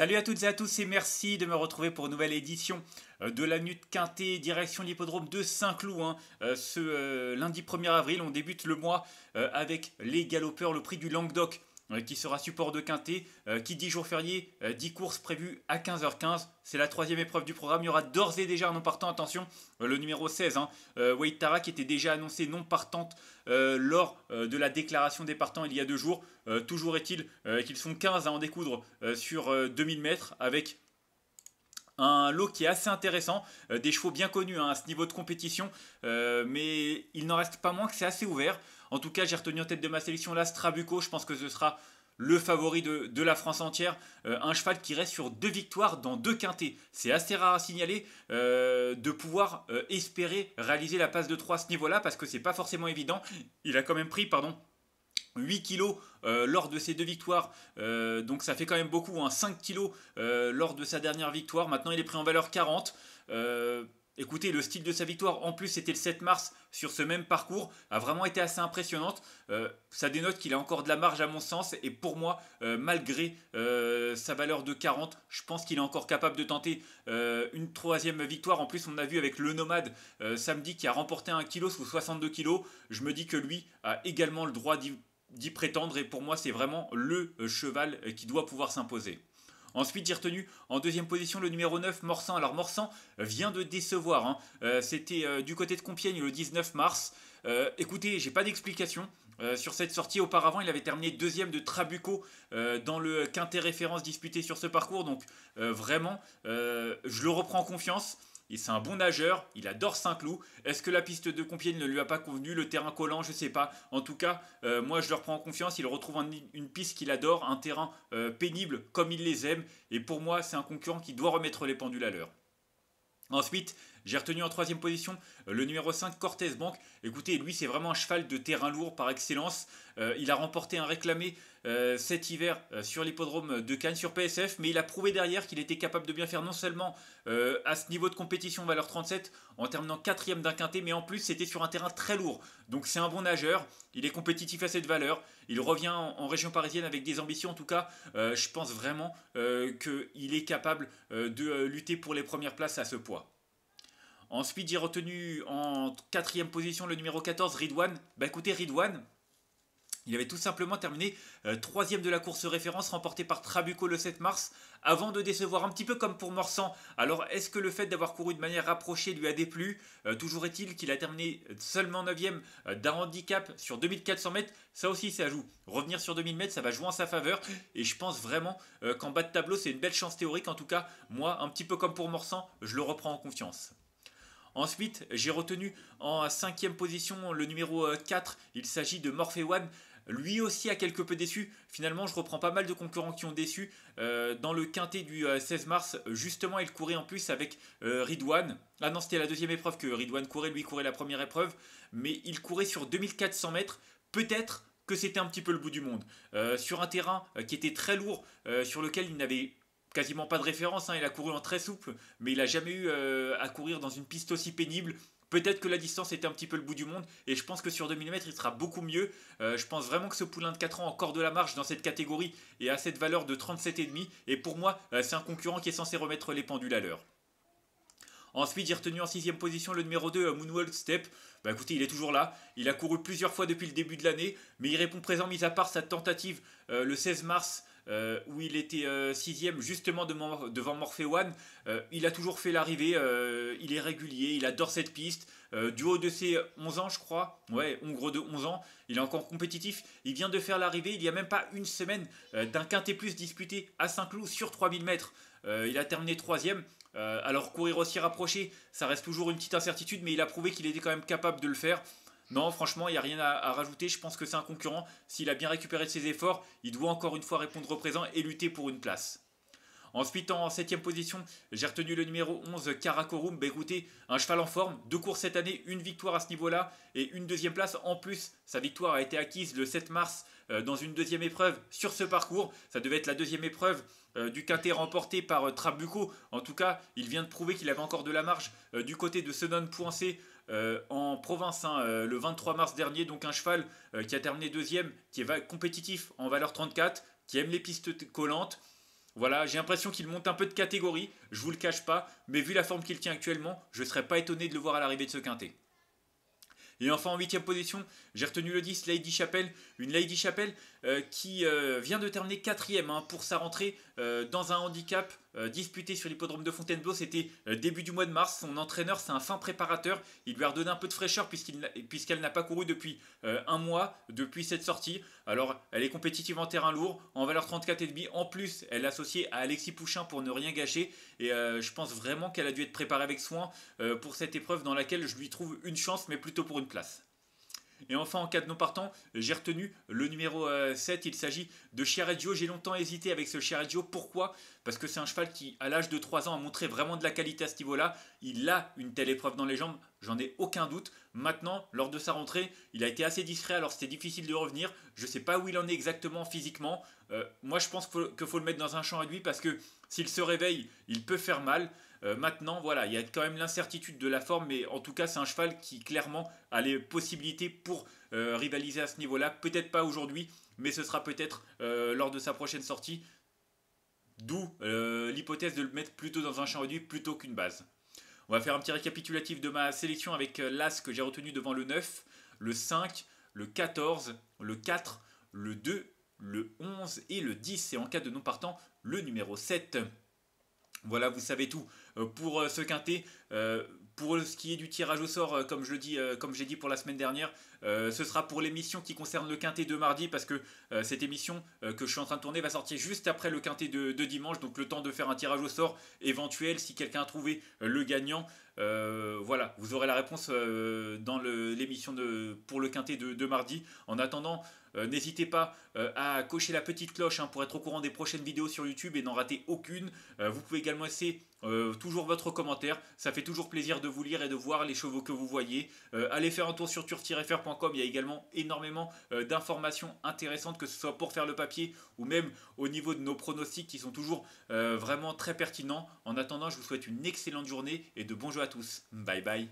Salut à toutes et à tous et merci de me retrouver pour une nouvelle édition euh, de la Nuit Quintée, direction l'hippodrome de Saint-Cloud. Hein. Euh, ce euh, lundi 1er avril, on débute le mois avec les galopeurs, le prix du Languedoc euh, qui sera support de Quintet, euh, qui dit jour férié, 10 euh, courses prévues à 15h15. C'est la troisième épreuve du programme. Il y aura d'ores et déjà un non partant, attention, le numéro 16, hein, Tara, qui était déjà annoncé non partante lors de la déclaration des partants il y a deux jours. toujours est-il qu'ils sont 15 à en découdre sur 2000 mètres avec un lot qui est assez intéressant, euh, des chevaux bien connus hein, à ce niveau de compétition, euh, mais il n'en reste pas moins que c'est assez ouvert. En tout cas, j'ai retenu en tête de ma sélection là Strabuco, je pense que ce sera le favori de, la France entière, euh, un cheval qui reste sur deux victoires dans deux quintés. C'est assez rare à signaler de pouvoir espérer réaliser la passe de 3 à ce niveau-là, parce que c'est pas forcément évident. Il a quand même pris, pardon, 8 kilos euh, lors de ses deux victoires, euh, donc ça fait quand même beaucoup, 5 hein. kg euh, lors de sa dernière victoire. Maintenant, il est pris en valeur 40. Écoutez, le style de sa victoire, en plus c'était le 7 mars sur ce même parcours, a vraiment été assez impressionnante. ça dénote qu'il a encore de la marge à mon sens et pour moi, malgré sa valeur de 40, je pense qu'il est encore capable de tenter une troisième victoire. En plus, on a vu avec le nomade samedi qui a remporté un kilo sous 62 kilos. Je me dis que lui a également le droit d'y d'y prétendre et pour moi c'est vraiment le euh, cheval euh, qui doit pouvoir s'imposer. Ensuite, j'ai retenu en deuxième position le numéro 9, Morsan. Alors, Morsan euh, vient de décevoir. Hein. C'était du côté de Compiègne le 19 mars. écoutez, j'ai pas d'explication sur cette sortie. Auparavant, il avait terminé deuxième de Trabuco dans le quintet référence disputé sur ce parcours. Donc, vraiment, je le reprends en confiance. Et c'est un bon nageur, il adore Saint-Cloud. Est-ce que la piste de Compiègne ne lui a pas convenu, le terrain collant, je ne sais pas. En tout cas, euh, moi je leur prends en confiance, il retrouve une piste qu'il adore, un terrain euh, pénible comme il les aime. Et pour moi, c'est un concurrent qui doit remettre les pendules à l'heure. Ensuite, j'ai retenu en troisième position euh, le numéro 5, Cortez Bank. Écoutez, lui, c'est vraiment un cheval de terrain lourd par excellence. Euh, il a remporté un réclamé euh, cet hiver sur l'hippodrome de Cannes, sur PSF, mais il a prouvé derrière qu'il était capable de bien faire non seulement à ce niveau de compétition valeur 37 en terminant quatrième d'un quintet, mais en plus c'était sur un terrain très lourd. Donc c'est un bon nageur, il est compétitif à cette valeur, il revient en région parisienne avec des ambitions en tout cas. je pense vraiment qu'il est capable de lutter pour les premières places à ce poids. Ensuite, j'ai retenu en quatrième position le numéro 14, Ridwan. Bah écoutez, Ridwan, il avait tout simplement terminé euh, troisième de la course référence remportée par Trabuco le 7 mars avant de décevoir un petit peu comme pour Morsan. Alors est-ce que le fait d'avoir couru de manière rapprochée lui a déplu euh, Toujours est-il qu'il a terminé seulement 9ème euh, d'un handicap sur 2400 mètres. Ça aussi ça joue. Revenir sur 2000 mètres ça va jouer en sa faveur et je pense vraiment qu'en bas de tableau c'est une belle chance théorique en tout cas. Moi un petit peu comme pour Morsan je le reprends en confiance. Ensuite, j'ai retenu en cinquième position le numéro 4, euh, il s'agit de Morphe One. Lui aussi a quelque peu déçu. Finalement, je reprends pas mal de concurrents qui ont déçu. Euh, dans le quintet du 16 euh, mars, justement, il courait en plus avec Ridwan. Ah non, c'était la deuxième épreuve que Ridwan courait. Lui courait la première épreuve. Mais il courait sur 2400 mètres. Peut-être que c'était un petit peu le bout du monde. sur un terrain qui était très lourd, sur lequel il n'avait quasiment pas de référence. Hein. Il a couru en très souple, mais il n'a jamais eu euh, à courir dans une piste aussi pénible. Peut-être que la distance était un petit peu le bout du monde, et je pense que sur 2 mm, il sera beaucoup mieux. Euh, je pense vraiment que ce poulain de 4 ans encore de la marche dans cette catégorie et à cette valeur de 37,5. Et pour moi, euh, c'est un concurrent qui est censé remettre les pendules à l'heure. Ensuite, j'ai retenu en sixième position le numéro 2, Moonwalk Step. Bah écoutez, il est toujours là. Il a couru plusieurs fois depuis le début de l'année, mais il répond présent, mis à part sa tentative le 16 mars euh, où il était euh, sixième justement devant, devant Morphe euh, il a toujours fait l'arrivée, il est régulier, il adore cette piste. du haut de ses 11 ans, je crois, ouais, gros de 11 ans, il est encore compétitif. Il vient de faire l'arrivée il n'y a même pas une semaine d'un quintet plus disputé à Saint-Cloud sur 3000 mètres. il a terminé troisième. alors courir aussi rapproché, ça reste toujours une petite incertitude, mais il a prouvé qu'il était quand même capable de le faire. Non, franchement, il n'y a rien à, rajouter. Je pense que c'est un concurrent. S'il a bien récupéré ses efforts, il doit encore une fois répondre au présent et lutter pour une place. Ensuite, en 7 position, j'ai retenu le numéro 11, Karakorum. Bah, écoutez, un cheval en forme, deux courses cette année, une victoire à ce niveau-là et une deuxième place. En plus, sa victoire a été acquise le 7 mars euh, dans une deuxième épreuve sur ce parcours. Ça devait être la deuxième épreuve euh, du quintet remporté par euh, Trabuco. En tout cas, il vient de prouver qu'il avait encore de la marge du côté de Sedan Poincé. Euh, en province, hein, euh, le 23 mars dernier, donc un cheval euh, qui a terminé deuxième, qui est compétitif en valeur 34, qui aime les pistes collantes. Voilà, j'ai l'impression qu'il monte un peu de catégorie, je vous le cache pas, mais vu la forme qu'il tient actuellement, je ne serais pas étonné de le voir à l'arrivée de ce quintet. Et enfin en huitième position, j'ai retenu le 10 Lady Chapelle, une Lady Chapelle euh, qui euh, vient de terminer quatrième hein, pour sa rentrée euh, dans un handicap disputé sur l'hippodrome de Fontainebleau. C'était début du mois de mars. Son entraîneur, c'est un fin préparateur. Il lui a redonné un peu de fraîcheur puisqu'elle n'a pas couru depuis un mois, depuis cette sortie. Alors, elle est compétitive en terrain lourd, en valeur 34,5. En plus, elle est associée à Alexis Pouchin pour ne rien gâcher. Et je pense vraiment qu'elle a dû être préparée avec soin pour cette épreuve dans laquelle je lui trouve une chance, mais plutôt pour une place. Et enfin, en cas de non partant, j'ai retenu le numéro 7. Euh, il s'agit de Chiareggio. J'ai longtemps hésité avec ce Chiareggio. Pourquoi Parce que c'est un cheval qui, à l'âge de 3 ans, a montré vraiment de la qualité à ce niveau-là. Il a une telle épreuve dans les jambes. J'en ai aucun doute. Maintenant, lors de sa rentrée, il a été assez discret, alors c'était difficile de revenir. Je ne sais pas où il en est exactement physiquement. Euh, moi, je pense qu'il faut, faut, le mettre dans un champ réduit parce que s'il se réveille, il peut faire mal. Euh, maintenant, voilà, il y a quand même l'incertitude de la forme, mais en tout cas, c'est un cheval qui clairement a les possibilités pour euh, rivaliser à ce niveau-là. Peut-être pas aujourd'hui, mais ce sera peut-être euh, lors de sa prochaine sortie. D'où l'hypothèse de le mettre plutôt dans un champ réduit plutôt qu'une base. On va faire un petit récapitulatif de ma sélection avec l'As que j'ai retenu devant le 9, le 5, le 14, le 4, le 2, le 11 et le 10. Et en cas de non partant, le numéro 7. Voilà, vous savez tout euh, pour euh, ce quintet. Euh, pour ce qui est du tirage au sort, comme je dis, comme j'ai dit pour la semaine dernière, euh, ce sera pour l'émission qui concerne le quintet de mardi parce que euh, cette émission euh, que je suis en train de tourner va sortir juste après le quintet de, dimanche. Donc le temps de faire un tirage au sort éventuel si quelqu'un a trouvé le gagnant. voilà, vous aurez la réponse dans l'émission pour le quintet de, mardi. En attendant, n'hésitez pas à cocher la petite cloche hein, pour être au courant des prochaines vidéos sur YouTube et n'en rater aucune. vous pouvez également laisser toujours votre commentaire. Ça fait toujours plaisir de vous lire et de voir les chevaux que vous voyez. allez faire un tour sur turf il y a également énormément euh, d'informations intéressantes, que ce soit pour faire le papier ou même au niveau de nos pronostics qui sont toujours euh, vraiment très pertinents. En attendant, je vous souhaite une excellente journée et de bons jeux à tous. Bye bye.